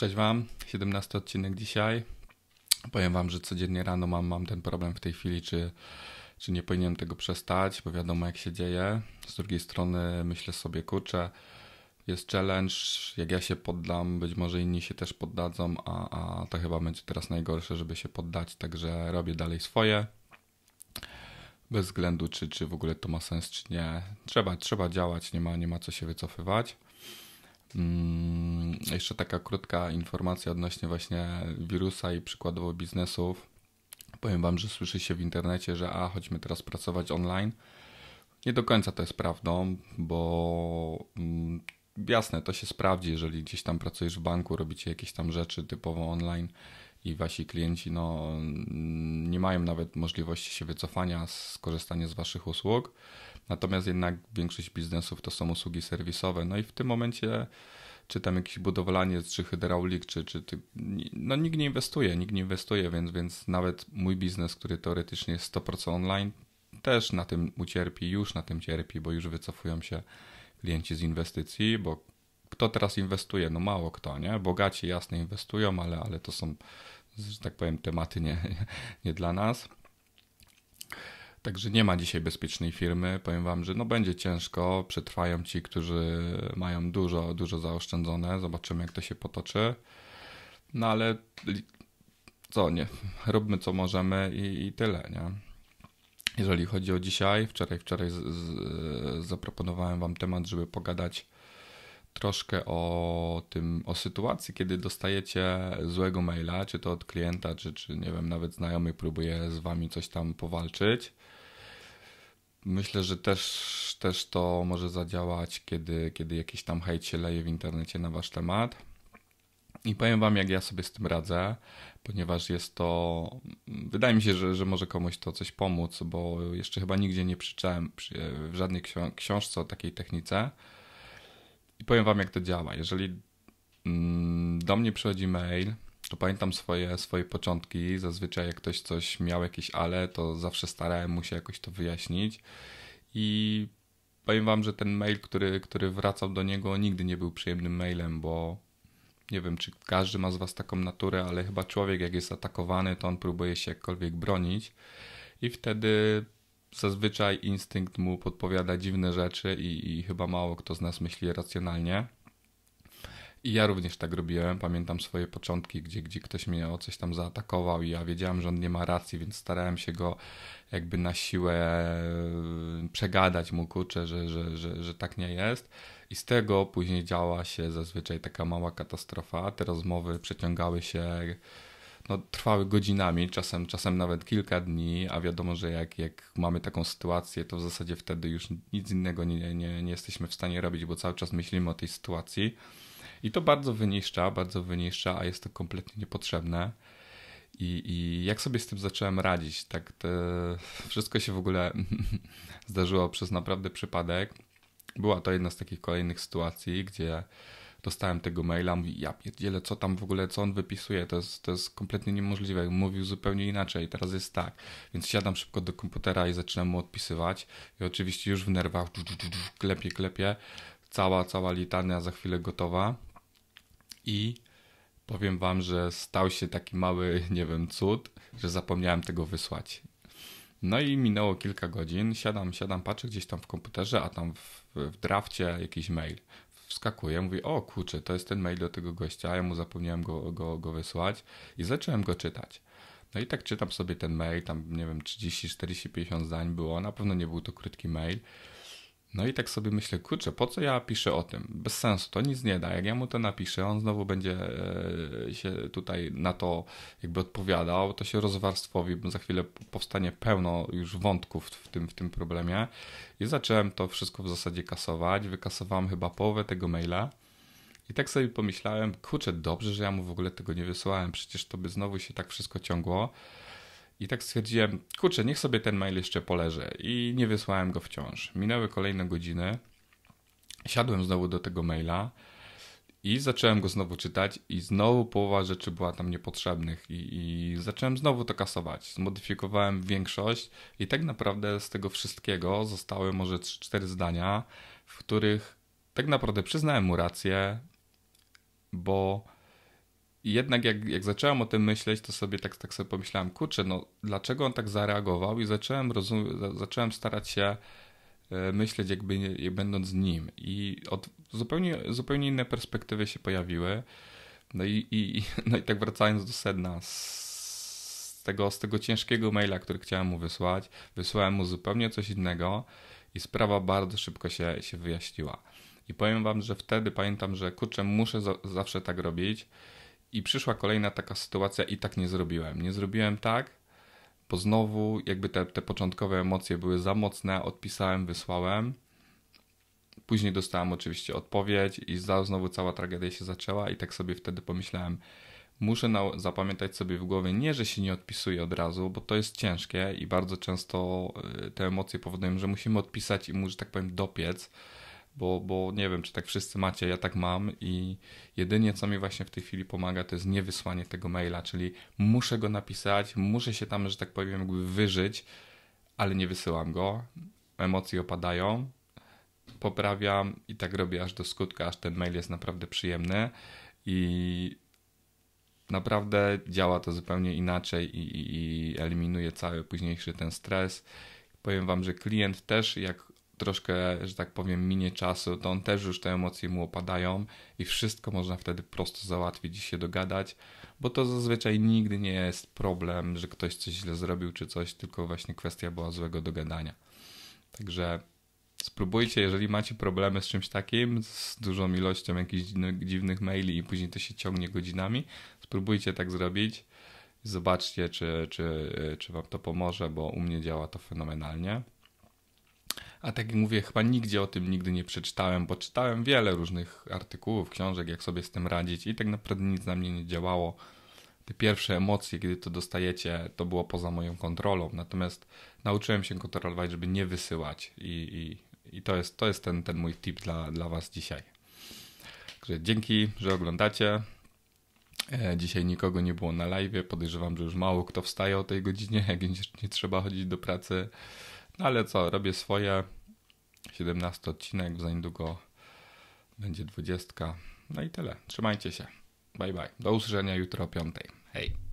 Cześć Wam, 17 odcinek dzisiaj. Powiem Wam, że codziennie rano mam, mam ten problem w tej chwili, czy, czy nie powinienem tego przestać, bo wiadomo jak się dzieje. Z drugiej strony myślę sobie, kurczę, jest challenge, jak ja się poddam, być może inni się też poddadzą, a, a to chyba będzie teraz najgorsze, żeby się poddać, także robię dalej swoje. Bez względu, czy, czy w ogóle to ma sens, czy nie. Trzeba, trzeba działać, nie ma, nie ma co się wycofywać. Mm, jeszcze taka krótka informacja odnośnie właśnie wirusa i przykładowo biznesów. Powiem Wam, że słyszy się w internecie, że a chodźmy teraz pracować online. Nie do końca to jest prawdą, bo mm, jasne, to się sprawdzi, jeżeli gdzieś tam pracujesz w banku, robicie jakieś tam rzeczy typowo online i wasi klienci no, mm, nie mają nawet możliwości się wycofania z korzystania z waszych usług. Natomiast jednak większość biznesów to są usługi serwisowe. No i w tym momencie czy tam jakiś budowlaniec, czy hydraulik, czy, czy ty, no nikt nie inwestuje, nikt nie inwestuje, więc, więc nawet mój biznes, który teoretycznie jest 100% online, też na tym ucierpi, już na tym cierpi, bo już wycofują się klienci z inwestycji, bo kto teraz inwestuje? No mało kto, nie? Bogaci jasne inwestują, ale, ale to są, że tak powiem, tematy nie, nie dla nas. Także nie ma dzisiaj bezpiecznej firmy. Powiem Wam, że no będzie ciężko, przetrwają ci, którzy mają dużo, dużo zaoszczędzone. Zobaczymy, jak to się potoczy. No ale co, nie, róbmy co możemy i, i tyle, nie? Jeżeli chodzi o dzisiaj, wczoraj, wczoraj z, z, zaproponowałem Wam temat, żeby pogadać troszkę o tym, o sytuacji, kiedy dostajecie złego maila, czy to od klienta, czy, czy nie wiem, nawet znajomy próbuje z wami coś tam powalczyć. Myślę, że też, też to może zadziałać, kiedy, kiedy jakiś tam hejt się leje w internecie na wasz temat. I powiem wam, jak ja sobie z tym radzę, ponieważ jest to. Wydaje mi się, że, że może komuś to coś pomóc, bo jeszcze chyba nigdzie nie przeczytałem w żadnej książce o takiej technice i powiem wam, jak to działa. Jeżeli mm, do mnie przychodzi mail, to pamiętam swoje, swoje początki. Zazwyczaj jak ktoś coś miał jakieś ale, to zawsze starałem mu się jakoś to wyjaśnić. I powiem wam, że ten mail, który, który wracał do niego, nigdy nie był przyjemnym mailem, bo nie wiem, czy każdy ma z was taką naturę, ale chyba człowiek jak jest atakowany, to on próbuje się jakkolwiek bronić. I wtedy zazwyczaj instynkt mu podpowiada dziwne rzeczy i, i chyba mało kto z nas myśli racjonalnie. I ja również tak robiłem. Pamiętam swoje początki, gdzie, gdzie ktoś mnie o coś tam zaatakował, i ja wiedziałem, że on nie ma racji, więc starałem się go jakby na siłę e, przegadać mu kurczę, że, że, że, że tak nie jest. I z tego później działa się zazwyczaj taka mała katastrofa. Te rozmowy przeciągały się no, trwały godzinami, czasem, czasem nawet kilka dni, a wiadomo, że jak, jak mamy taką sytuację, to w zasadzie wtedy już nic innego nie, nie, nie jesteśmy w stanie robić, bo cały czas myślimy o tej sytuacji. I to bardzo wyniszcza, bardzo wyniszcza, a jest to kompletnie niepotrzebne. I, I, jak sobie z tym zacząłem radzić? Tak, wszystko się w ogóle zdarzyło przez naprawdę przypadek. Była to jedna z takich kolejnych sytuacji, gdzie dostałem tego maila, mówi ja pierdzielę, co tam w ogóle, co on wypisuje, to jest, to jest kompletnie niemożliwe, mówił zupełnie inaczej, teraz jest tak. Więc siadam szybko do komputera i zaczynam mu odpisywać i oczywiście już w nerwach klepie, klepie, cała, cała litania za chwilę gotowa i powiem wam, że stał się taki mały, nie wiem, cud, że zapomniałem tego wysłać. No i minęło kilka godzin, siadam, siadam, patrzę gdzieś tam w komputerze, a tam w, w drafcie jakiś mail wskakuje, mówi, o kurczę, to jest ten mail do tego gościa, ja mu zapomniałem go, go, go wysłać i zacząłem go czytać. No i tak czytam sobie ten mail, tam nie wiem, 30, 40, 50 zdań było, na pewno nie był to krótki mail. No i tak sobie myślę, kurczę, po co ja piszę o tym? Bez sensu, to nic nie da. Jak ja mu to napiszę, on znowu będzie e, się tutaj na to jakby odpowiadał, to się rozwarstwowi, bo za chwilę powstanie pełno już wątków w tym, w tym problemie. I zacząłem to wszystko w zasadzie kasować. Wykasowałem chyba połowę tego maila. I tak sobie pomyślałem, kurczę, dobrze, że ja mu w ogóle tego nie wysłałem, przecież to by znowu się tak wszystko ciągło. I tak stwierdziłem, kurczę, niech sobie ten mail jeszcze poleże. I nie wysłałem go wciąż. Minęły kolejne godziny. Siadłem znowu do tego maila i zacząłem go znowu czytać i znowu połowa rzeczy była tam niepotrzebnych i, i zacząłem znowu to kasować. Zmodyfikowałem większość i tak naprawdę z tego wszystkiego zostały może 3-4 zdania, w których tak naprawdę przyznałem mu rację, bo jednak jak, jak zacząłem o tym myśleć, to sobie tak, tak sobie pomyślałem, kurczę, no dlaczego on tak zareagował i zacząłem, rozum- zacząłem starać się e, myśleć jakby nie, będąc nim i od zupełnie, zupełnie inne perspektywy się pojawiły. No i, i, no i tak wracając do sedna, z tego, z tego ciężkiego maila, który chciałem mu wysłać, wysłałem mu zupełnie coś innego i sprawa bardzo szybko się, się wyjaśniła. I powiem wam, że wtedy pamiętam, że kurczę, muszę za, zawsze tak robić, i przyszła kolejna taka sytuacja i tak nie zrobiłem. Nie zrobiłem tak, bo znowu jakby te, te początkowe emocje były za mocne, odpisałem, wysłałem. Później dostałem oczywiście odpowiedź i za, znowu cała tragedia się zaczęła i tak sobie wtedy pomyślałem, muszę na, zapamiętać sobie w głowie, nie, że się nie odpisuję od razu, bo to jest ciężkie i bardzo często y, te emocje powodują, że musimy odpisać i muszę tak powiem dopiec bo, bo nie wiem, czy tak wszyscy macie, ja tak mam i jedynie co mi właśnie w tej chwili pomaga, to jest niewysłanie tego maila, czyli muszę go napisać, muszę się tam, że tak powiem, jakby wyżyć, ale nie wysyłam go, emocje opadają, poprawiam i tak robię aż do skutka, aż ten mail jest naprawdę przyjemny i naprawdę działa to zupełnie inaczej i, i, i eliminuje cały późniejszy ten stres. Powiem Wam, że klient też, jak troszkę, że tak powiem, minie czasu, to on też już te emocje mu opadają i wszystko można wtedy prosto załatwić i się dogadać, bo to zazwyczaj nigdy nie jest problem, że ktoś coś źle zrobił czy coś, tylko właśnie kwestia była złego dogadania. Także spróbujcie, jeżeli macie problemy z czymś takim, z dużą ilością jakichś dziwnych maili i później to się ciągnie godzinami, spróbujcie tak zrobić. Zobaczcie, czy, czy, czy Wam to pomoże, bo u mnie działa to fenomenalnie. A tak jak mówię, chyba nigdzie o tym nigdy nie przeczytałem, bo czytałem wiele różnych artykułów, książek, jak sobie z tym radzić i tak naprawdę nic na mnie nie działało. Te pierwsze emocje, kiedy to dostajecie, to było poza moją kontrolą. Natomiast nauczyłem się kontrolować, żeby nie wysyłać i, i, i to jest, to jest ten, ten mój tip dla, dla Was dzisiaj. Także dzięki, że oglądacie. E, dzisiaj nikogo nie było na live. Podejrzewam, że już mało kto wstaje o tej godzinie, jak nie trzeba chodzić do pracy. No ale co, robię swoje. 17 odcinek, za niedługo będzie 20. No i tyle. Trzymajcie się. Bye bye. Do usłyszenia jutro o 5. Hej.